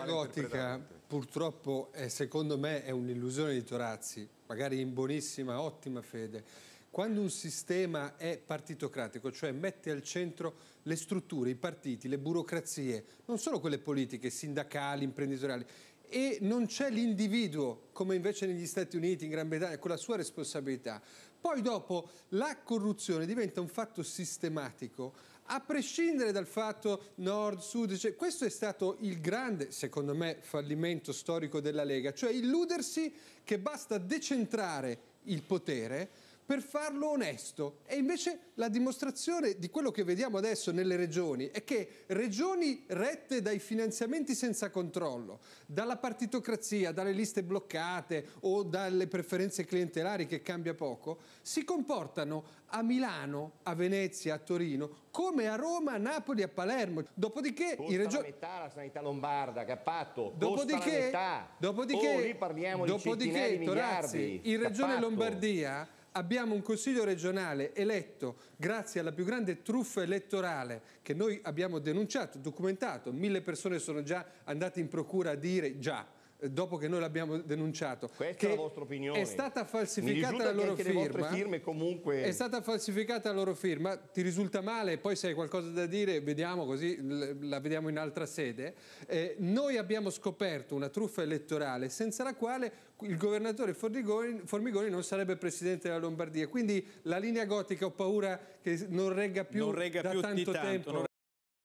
gotica purtroppo è, secondo me è un'illusione di Torazzi, magari in buonissima, ottima fede. Quando un sistema è partitocratico, cioè mette al centro le strutture, i partiti, le burocrazie, non solo quelle politiche, sindacali, imprenditoriali, e non c'è l'individuo, come invece negli Stati Uniti, in Gran Bretagna, con la sua responsabilità. Poi dopo la corruzione diventa un fatto sistematico, a prescindere dal fatto nord, sud, cioè, questo è stato il grande, secondo me, fallimento storico della Lega, cioè illudersi che basta decentrare il potere per farlo onesto. E invece la dimostrazione di quello che vediamo adesso nelle regioni è che regioni rette dai finanziamenti senza controllo, dalla partitocrazia, dalle liste bloccate o dalle preferenze clientelari che cambia poco, si comportano a Milano, a Venezia, a Torino, come a Roma, a Napoli, a Palermo. Dopodiché costa i regioni... la metà la sanità lombarda, cappato, dopodiché, dopodiché, Dopodiché, oh, lì parliamo dopodiché, di centinaia di miliardi. Torazzi, in regione Lombardia abbiamo un Consiglio regionale eletto grazie alla più grande truffa elettorale che noi abbiamo denunciato, documentato, mille persone sono già andate in procura a dire già, dopo che noi l'abbiamo denunciato. Questa è la vostra opinione. È stata falsificata la loro firma. Comunque... È stata falsificata la loro firma, ti risulta male, poi se hai qualcosa da dire vediamo così, la vediamo in altra sede. Eh, noi abbiamo scoperto una truffa elettorale senza la quale il governatore Formigoni, non sarebbe presidente della Lombardia. Quindi la linea gotica ho paura che non regga più non regga da più tanto tempo. Tanto,